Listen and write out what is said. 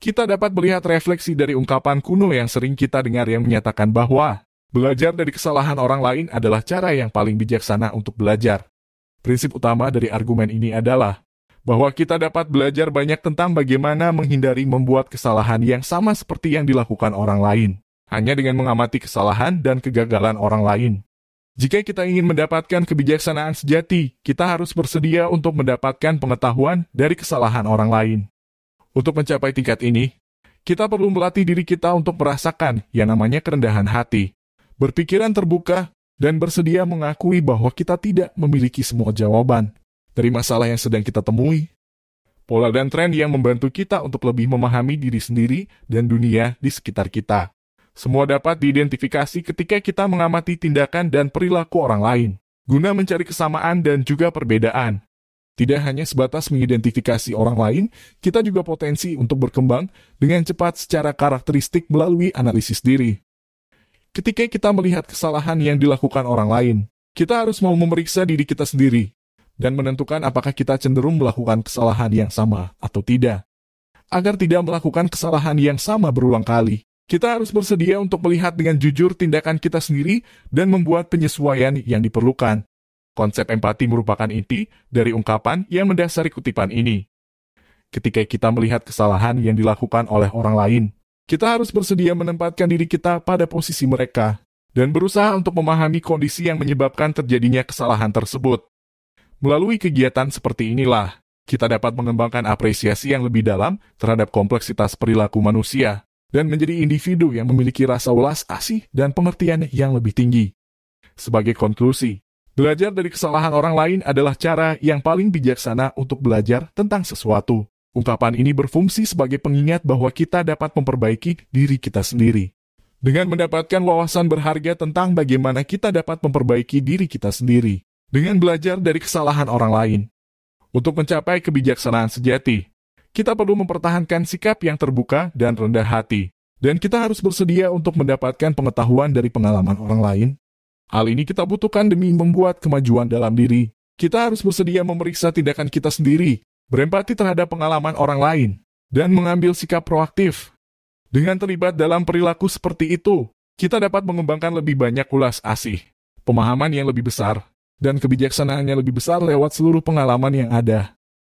kita dapat melihat refleksi dari ungkapan kuno yang sering kita dengar yang menyatakan bahwa belajar dari kesalahan orang lain adalah cara yang paling bijaksana untuk belajar. Prinsip utama dari argumen ini adalah bahwa kita dapat belajar banyak tentang bagaimana menghindari membuat kesalahan yang sama seperti yang dilakukan orang lain, hanya dengan mengamati kesalahan dan kegagalan orang lain. Jika kita ingin mendapatkan kebijaksanaan sejati, kita harus bersedia untuk mendapatkan pengetahuan dari kesalahan orang lain. Untuk mencapai tingkat ini, kita perlu melatih diri kita untuk merasakan yang namanya kerendahan hati, berpikiran terbuka, dan bersedia mengakui bahwa kita tidak memiliki semua jawaban dari masalah yang sedang kita temui. Pola dan tren yang membantu kita untuk lebih memahami diri sendiri dan dunia di sekitar kita. Semua dapat diidentifikasi ketika kita mengamati tindakan dan perilaku orang lain, guna mencari kesamaan dan juga perbedaan. Tidak hanya sebatas mengidentifikasi orang lain, kita juga potensi untuk berkembang dengan cepat secara karakteristik melalui analisis diri. Ketika kita melihat kesalahan yang dilakukan orang lain, kita harus mau memeriksa diri kita sendiri dan menentukan apakah kita cenderung melakukan kesalahan yang sama atau tidak. Agar tidak melakukan kesalahan yang sama berulang kali, kita harus bersedia untuk melihat dengan jujur tindakan kita sendiri dan membuat penyesuaian yang diperlukan. Konsep empati merupakan inti dari ungkapan yang mendasari kutipan ini. Ketika kita melihat kesalahan yang dilakukan oleh orang lain, kita harus bersedia menempatkan diri kita pada posisi mereka dan berusaha untuk memahami kondisi yang menyebabkan terjadinya kesalahan tersebut. Melalui kegiatan seperti inilah, kita dapat mengembangkan apresiasi yang lebih dalam terhadap kompleksitas perilaku manusia dan menjadi individu yang memiliki rasa ulas asih dan pengertian yang lebih tinggi. Sebagai konklusi, Belajar dari kesalahan orang lain adalah cara yang paling bijaksana untuk belajar tentang sesuatu. Ungkapan ini berfungsi sebagai pengingat bahwa kita dapat memperbaiki diri kita sendiri. Dengan mendapatkan wawasan berharga tentang bagaimana kita dapat memperbaiki diri kita sendiri, dengan belajar dari kesalahan orang lain. Untuk mencapai kebijaksanaan sejati, kita perlu mempertahankan sikap yang terbuka dan rendah hati, dan kita harus bersedia untuk mendapatkan pengetahuan dari pengalaman orang lain Hal ini kita butuhkan demi membuat kemajuan dalam diri. Kita harus bersedia memeriksa tindakan kita sendiri, berempati terhadap pengalaman orang lain, dan mengambil sikap proaktif. Dengan terlibat dalam perilaku seperti itu, kita dapat mengembangkan lebih banyak ulas asih, pemahaman yang lebih besar, dan kebijaksanaan yang lebih besar lewat seluruh pengalaman yang ada.